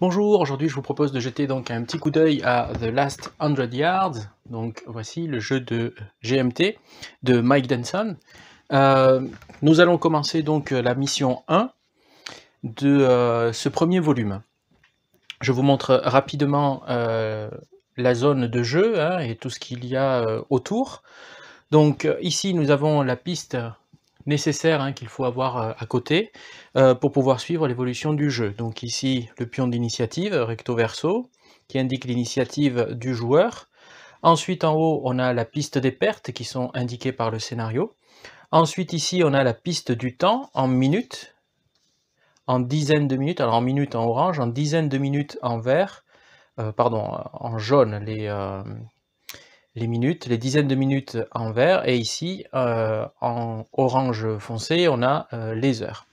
Bonjour, aujourd'hui je vous propose de jeter donc un petit coup d'œil à The Last 100 Yards. Donc voici le jeu de GMT de Mike Denson. Euh, nous allons commencer donc euh, la mission 1 de euh, ce premier volume. Je vous montre rapidement la zone de jeu hein, et tout ce qu'il y a autour. Donc ici nous avons la piste nécessaires hein, qu'il faut avoir euh, à côté euh, pour pouvoir suivre l'évolution du jeu. Donc ici, le pion d'initiative, recto verso, qui indique l'initiative du joueur. Ensuite, en haut, on a la piste des pertes qui sont indiquées par le scénario. Ensuite, ici, on a la piste du temps en minutes, en dizaines de minutes, alors en minutes en orange, en dizaines de minutes en vert, euh, pardon, en jaune, les, les minutes, les dizaines de minutes en vert, et ici, euh, en orange foncé, on a euh, les heures.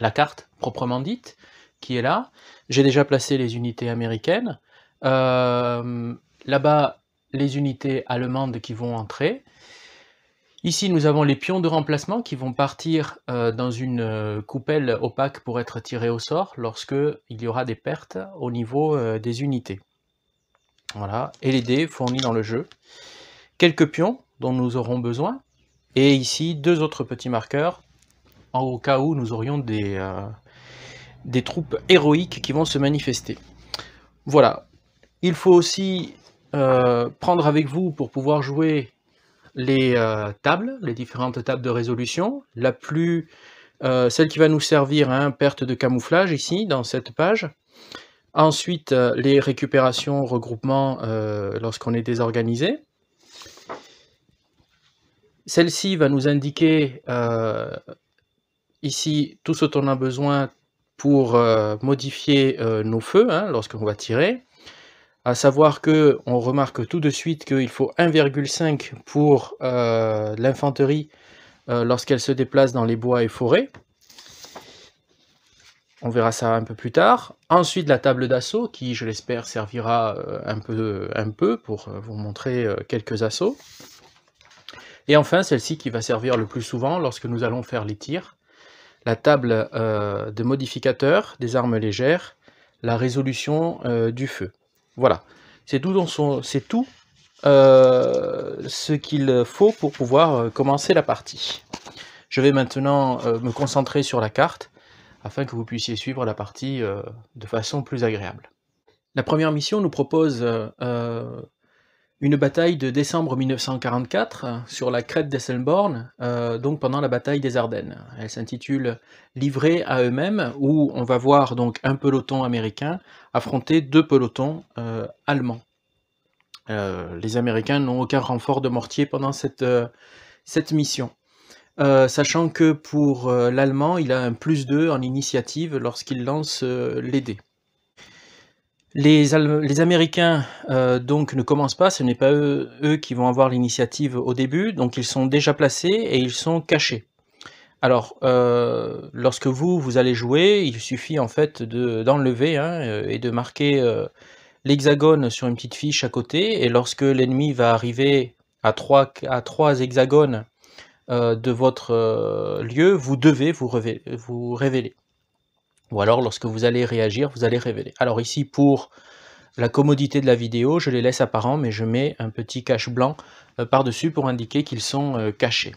La carte proprement dite, qui est là. J'ai déjà placé les unités américaines. Euh, là-bas, les unités allemandes qui vont entrer. Ici, nous avons les pions de remplacement qui vont partir dans une coupelle opaque pour être tirés au sort lorsque il y aura des pertes au niveau des unités. Voilà, et les dés fournis dans le jeu. Quelques pions dont nous aurons besoin. Et ici, deux autres petits marqueurs, au cas où nous aurions des, euh, des troupes héroïques qui vont se manifester. Voilà. Il faut aussi euh, prendre avec vous pour pouvoir jouer les euh, tables, les différentes tables de résolution. La plus, celle qui va nous servir à perte de camouflage ici, dans cette page. Ensuite, euh, les récupérations, regroupements euh, lorsqu'on est désorganisé. Celle-ci va nous indiquer euh, ici tout ce dont on a besoin pour modifier nos feux hein, lorsqu'on va tirer. À savoir que on remarque tout de suite qu'il faut 1,5 pour l'infanterie lorsqu'elle se déplace dans les bois et forêts on verra ça un peu plus tard. Ensuite, la table d'assaut, qui, je l'espère, servira euh, un peu, un peu pour euh, vous montrer euh, quelques assauts. Et enfin, celle-ci qui va servir le plus souvent lorsque nous allons faire les tirs. La table de modificateurs des armes légères, la résolution du feu. Voilà, c'est tout, c'est tout ce qu'il faut pour pouvoir commencer la partie. Je vais maintenant me concentrer sur la carte afin que vous puissiez suivre la partie euh, de façon plus agréable. La première mission nous propose euh, euh, une bataille de décembre 1944 sur la crête d'Esselborn, donc pendant la bataille des Ardennes. Elle s'intitule Livrer à eux-mêmes, où on va voir donc un peloton américain affronter deux pelotons allemands. les Américains n'ont aucun renfort de mortier pendant cette mission. Euh, sachant que pour euh, l'allemand, il a un plus 2 en initiative lorsqu'il lance euh, les dés. Les, Américains donc ne commencent pas, ce n'est pas eux, qui vont avoir l'initiative au début, donc ils sont déjà placés et ils sont cachés. Alors, lorsque vous, vous allez jouer, il suffit en fait d'enlever hein, et de marquer l'hexagone sur une petite fiche à côté, et lorsque l'ennemi va arriver à trois à 3 hexagones euh, de votre euh, lieu, vous devez vous, révéler, Ou alors lorsque vous allez réagir, vous allez révéler. Alors ici, pour la commodité de la vidéo, je les laisse apparents, mais je mets un petit cache blanc euh, par-dessus pour indiquer qu'ils sont cachés.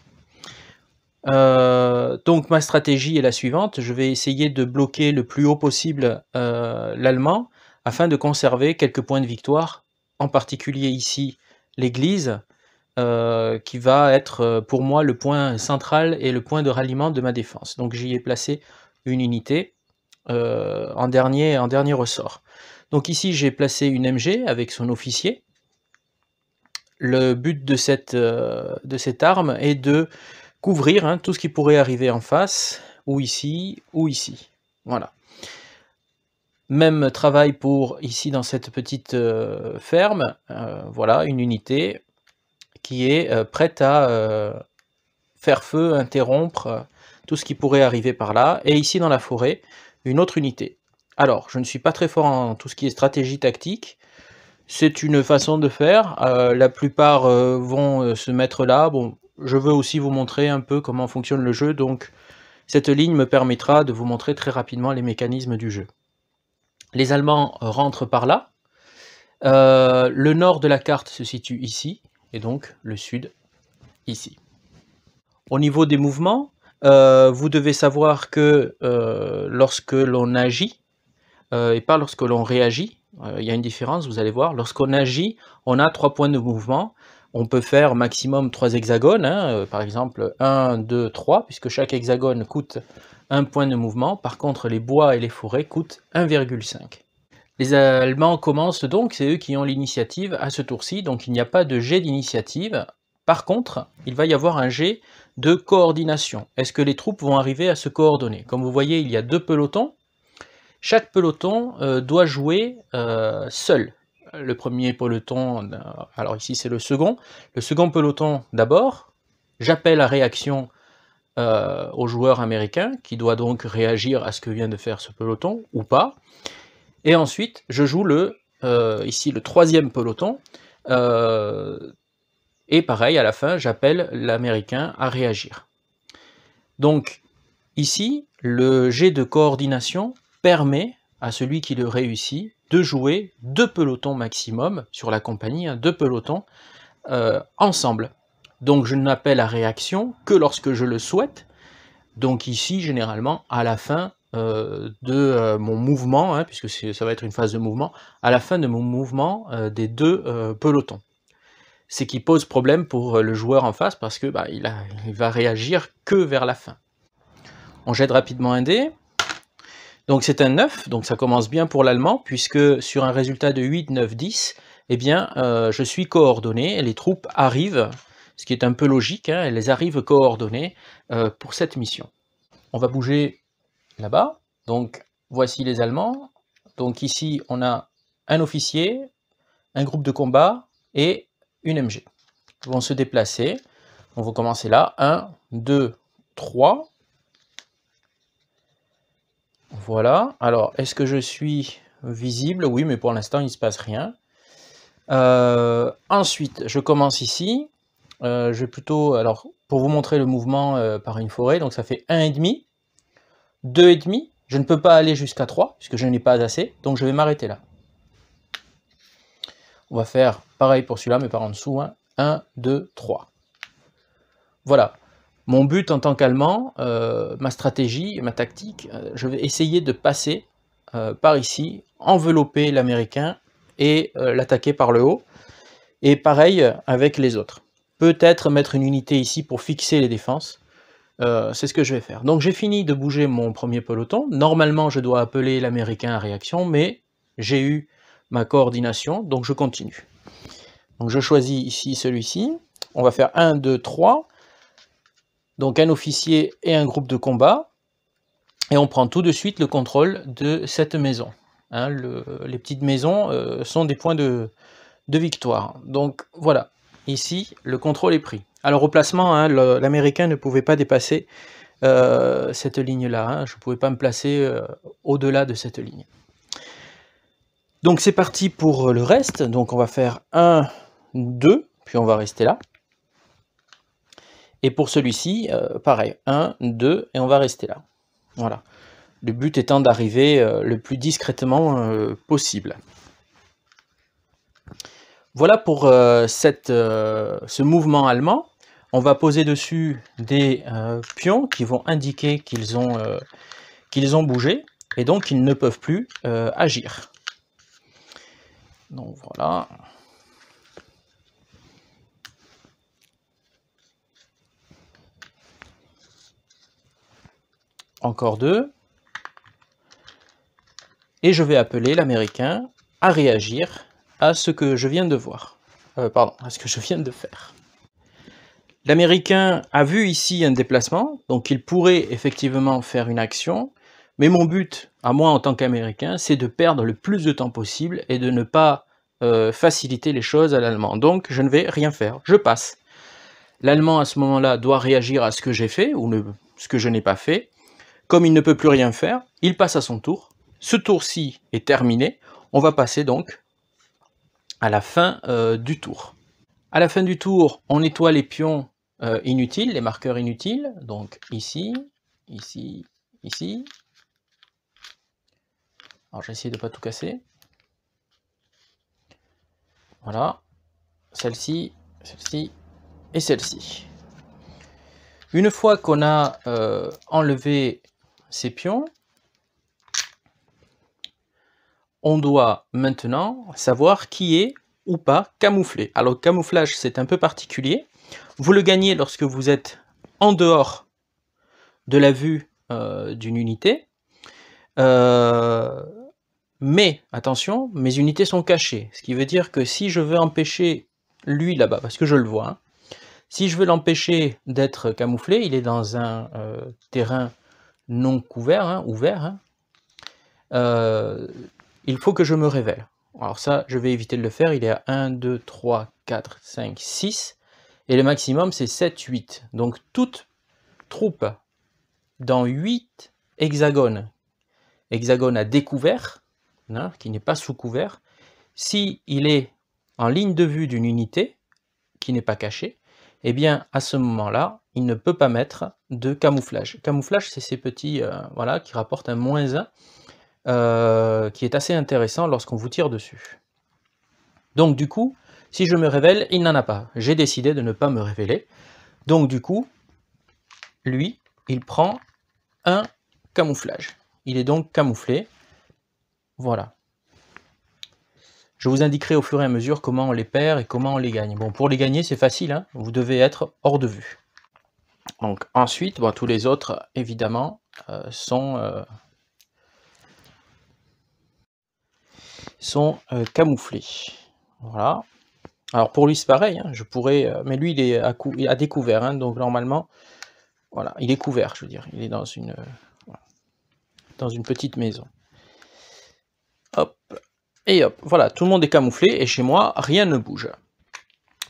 donc ma stratégie est la suivante, je vais essayer de bloquer le plus haut possible l'allemand afin de conserver quelques points de victoire, en particulier ici l'église, euh, qui va être euh, pour moi le point central et le point de ralliement de ma défense. Donc j'y ai placé une unité euh, en, dernier, en dernier ressort. Donc ici j'ai placé une MG avec son officier. Le but de cette, de cette arme est de couvrir hein, tout ce qui pourrait arriver en face, ou ici, ou ici. Voilà. Même travail pour ici dans cette petite ferme, voilà, une unité, qui est euh, prête à euh, faire feu, interrompre euh, tout ce qui pourrait arriver par là, et ici dans la forêt, une autre unité. Alors, je ne suis pas très fort en tout ce qui est stratégie tactique, c'est une façon de faire, la plupart vont se mettre là, bon, je veux aussi vous montrer un peu comment fonctionne le jeu, donc cette ligne me permettra de vous montrer très rapidement les mécanismes du jeu. Les Allemands rentrent par là. le nord de la carte se situe ici et donc le sud ici. Au niveau des mouvements, euh, vous devez savoir que euh, lorsque l'on agit, euh, et pas lorsque l'on réagit, il y a une différence, vous allez voir, lorsqu'on agit, on a trois points de mouvement, on peut faire maximum trois hexagones, hein, par exemple 1, 2, 3, puisque chaque hexagone coûte un point de mouvement, par contre les bois et les forêts coûtent 1,5. Les Allemands commencent donc, c'est eux qui ont l'initiative à ce tour-ci, donc il n'y a pas de jet d'initiative. Par contre, il va y avoir un jet de coordination. Est-ce que les troupes vont arriver à se coordonner Comme vous voyez, il y a deux pelotons. Chaque peloton euh, doit jouer euh, seul. Le premier peloton, euh, alors ici c'est le second. Le second peloton d'abord, j'appelle à réaction au joueur américain qui doit donc réagir à ce que vient de faire ce peloton, ou pas. Et ensuite, je joue le, euh, ici le troisième peloton. Euh, et pareil, à la fin, j'appelle l'Américain à réagir. Donc, ici, le jet de coordination permet à celui qui le réussit de jouer deux pelotons maximum sur la compagnie, hein, deux pelotons euh, ensemble. Donc je n'appelle à réaction que lorsque je le souhaite. Donc ici, généralement, à la fin euh, de euh, mon mouvement, hein, puisque ça va être une phase de mouvement, à la fin de mon mouvement euh, des deux pelotons. ce qui pose problème pour le joueur en face parce que bah, il, va réagir que vers la fin. On jette rapidement un dé. Donc c'est un 9, donc ça commence bien pour l'allemand, puisque sur un résultat de 8, 9, 10, eh bien, je suis coordonné, les troupes arrivent, ce qui est un peu logique, hein, elles arrivent coordonnées pour cette mission. On va bouger là-bas. Donc voici les Allemands. Donc ici, on a un officier, un groupe de combat et une MG. Ils vont se déplacer. On va commencer là. 1, 2, 3. Voilà. Alors, est-ce que je suis visible Oui, mais pour l'instant, il ne se passe rien. Euh, ensuite, je commence ici. Euh, je vais plutôt, alors, pour vous montrer le mouvement euh, par une forêt, donc ça fait 1,5. 2,5, je ne peux pas aller jusqu'à 3, puisque je n'ai pas assez, donc je vais m'arrêter là. On va faire pareil pour celui-là, mais par en dessous, 1, 2, 3. Voilà. Mon but en tant qu'Allemand, euh, ma stratégie, ma tactique, euh, je vais essayer de passer euh, par ici, envelopper l'Américain et l'attaquer par le haut. Et pareil avec les autres. Peut-être mettre une unité ici pour fixer les défenses. Euh, c'est ce que je vais faire. Donc j'ai fini de bouger mon premier peloton. Normalement, je dois appeler l'américain à réaction, mais j'ai eu ma coordination, donc je continue. Donc je choisis ici celui-ci. On va faire 1, 2, 3. Donc un officier et un groupe de combat. Et on prend tout de suite le contrôle de cette maison. Hein, les petites maisons euh, sont des points de victoire. Donc voilà, ici, le contrôle est pris. Alors au placement, hein, l'Américain ne pouvait pas dépasser euh, cette ligne-là. Hein. Je ne pouvais pas me placer euh, au-delà de cette ligne. Donc c'est parti pour le reste. Donc on va faire 1, 2, puis on va rester là. Et pour celui-ci, euh, pareil, 1, 2, et on va rester là. Voilà. Le but étant d'arriver le plus discrètement possible. Voilà pour euh, euh, ce mouvement allemand. On va poser dessus des euh, pions qui vont indiquer qu'ils ont, qu'ils ont bougé et donc qu'ils ne peuvent plus agir. Donc voilà. Encore deux. Et je vais appeler l'américain à réagir à ce que je viens de voir. Euh, pardon, à ce que je viens de faire. L'Américain a vu ici un déplacement, donc il pourrait effectivement faire une action, mais mon but, à moi en tant qu'Américain, c'est de perdre le plus de temps possible et de ne pas euh, faciliter les choses à l'Allemand. Donc je ne vais rien faire, je passe. L'Allemand à ce moment-là doit réagir à ce que j'ai fait ou ce que je n'ai pas fait. Comme il ne peut plus rien faire, il passe à son tour. Ce tour-ci est terminé, on va passer donc à la fin euh, du tour. À la fin du tour, on nettoie les pions euh, inutiles, les marqueurs inutiles, donc ici, ici, ici. Alors j'essaie de pas tout casser. Voilà, celle-ci, celle-ci et celle-ci. Une fois qu'on a euh, enlevé ces pions, on doit maintenant savoir qui est ou pas camouflé. Alors le camouflage, c'est un peu particulier. Vous le gagnez lorsque vous êtes en dehors de la vue euh, d'une unité. Euh, mais, attention, mes unités sont cachées. Ce qui veut dire que si je veux empêcher lui là-bas, parce que je le vois, hein, si je veux l'empêcher d'être camouflé, il est dans un euh, terrain non couvert, hein, ouvert, hein, il faut que je me révèle. Alors ça, je vais éviter de le faire. Il est à 1, 2, 3, 4, 5, 6. Et le maximum, c'est 7, 8. Donc toute troupe dans 8 hexagones, hexagone à découvert, hein, qui n'est pas sous couvert, si il est en ligne de vue d'une unité, qui n'est pas cachée, eh bien à ce moment-là, il ne peut pas mettre de camouflage. Camouflage, c'est ces petits euh, voilà, qui rapportent un moins 1. Euh, qui est assez intéressant lorsqu'on vous tire dessus. Donc du coup, si je me révèle, il n'en a pas. J'ai décidé de ne pas me révéler. Donc du coup, lui, il prend un camouflage. Il est donc camouflé. Voilà. Je vous indiquerai au fur et à mesure comment on les perd et comment on les gagne. Bon, pour les gagner, c'est facile, hein. vous devez être hors de vue. Donc ensuite, tous les autres, évidemment, euh, sont, euh, sont euh, camouflés. Voilà. Alors pour lui c'est pareil, hein. je pourrais, euh, mais lui il est à, découvert, hein. donc normalement, voilà, il est couvert, je veux dire, il est dans une, euh, dans une petite maison. Hop, et hop, voilà, tout le monde est camouflé et chez moi rien ne bouge.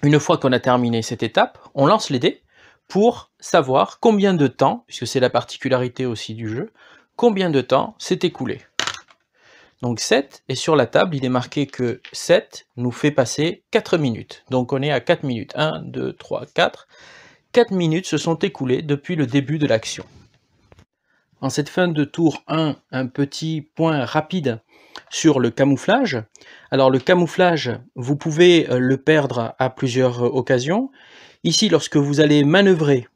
Une fois qu'on a terminé cette étape, on lance les dés pour savoir combien de temps, puisque c'est la particularité aussi du jeu, combien de temps s'est écoulé. Donc 7, et sur la table, il est marqué que 7 nous fait passer 4 minutes. Donc on est à 4 minutes. 1, 2, 3, 4. 4 minutes se sont écoulées depuis le début de l'action. En cette fin de tour 1, un petit point rapide sur le camouflage. Alors le camouflage, vous pouvez euh, le perdre à plusieurs euh, occasions. Ici, lorsque vous allez manœuvrer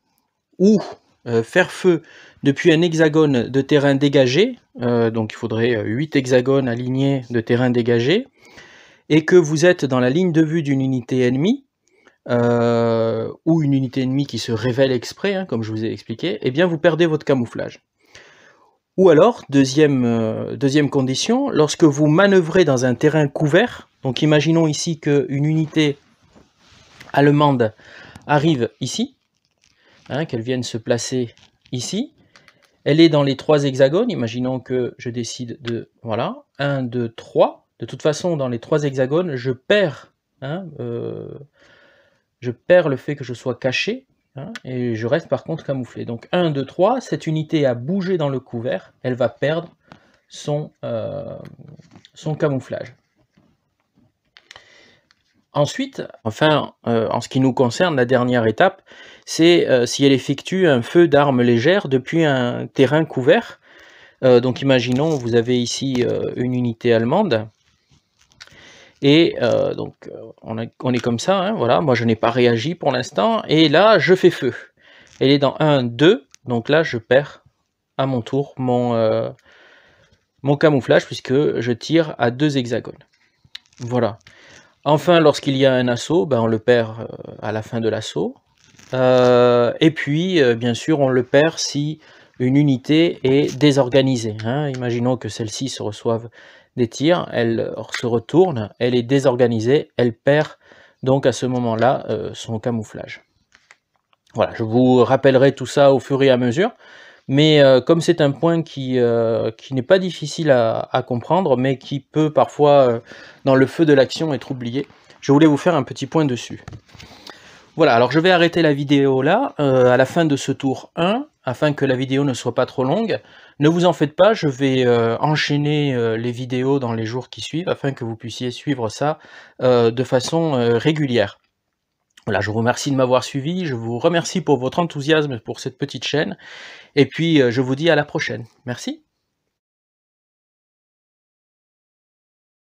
ou euh, faire feu depuis un hexagone de terrain dégagé, euh, donc il faudrait 8 euh, hexagones alignés de terrain dégagé, et que vous êtes dans la ligne de vue d'une unité ennemie, ou une unité ennemie qui se révèle exprès, hein, comme je vous ai expliqué, et eh bien vous perdez votre camouflage. Ou alors, deuxième, deuxième condition, lorsque vous manœuvrez dans un terrain couvert, donc imaginons ici qu'une unité allemande arrive ici, Hein, qu'elle vienne se placer ici. Elle est dans les trois hexagones, imaginons que je décide de... Voilà, 1, 2, 3. De toute façon, dans les trois hexagones, je perds, hein, euh, je perds le fait que je sois caché, hein, et je reste par contre camouflé. Donc 1, 2, 3, cette unité a bougé dans le couvert, elle va perdre son, euh, son camouflage. Ensuite, enfin, euh, en ce qui nous concerne, la dernière étape, c'est euh, si elle effectue un feu d'armes légères depuis un terrain couvert. Euh, donc imaginons, vous avez ici une unité allemande. Et donc, on, est comme ça, hein, voilà, moi je n'ai pas réagi pour l'instant. Et là, je fais feu. Elle est dans 1, 2, donc là, je perds à mon tour mon, mon camouflage puisque je tire à deux hexagones. Voilà. Enfin, lorsqu'il y a un assaut, ben, on le perd euh, à la fin de l'assaut. Euh, et puis, euh, bien sûr, on le perd si une unité est désorganisée. Hein. Imaginons que celle-ci se reçoive des tirs, elle se retourne, elle est désorganisée, elle perd donc à ce moment-là son camouflage. Voilà, je vous rappellerai tout ça au fur et à mesure. Mais euh, comme c'est un point qui, euh, qui n'est pas difficile à, comprendre, mais qui peut parfois, euh, dans le feu de l'action, être oublié, je voulais vous faire un petit point dessus. Voilà, alors je vais arrêter la vidéo là, à la fin de ce tour 1, afin que la vidéo ne soit pas trop longue. Ne vous en faites pas, je vais enchaîner les vidéos dans les jours qui suivent, afin que vous puissiez suivre ça de façon régulière. Voilà, je vous remercie de m'avoir suivi, je vous remercie pour votre enthousiasme pour cette petite chaîne, et puis euh, je vous dis à la prochaine. Merci.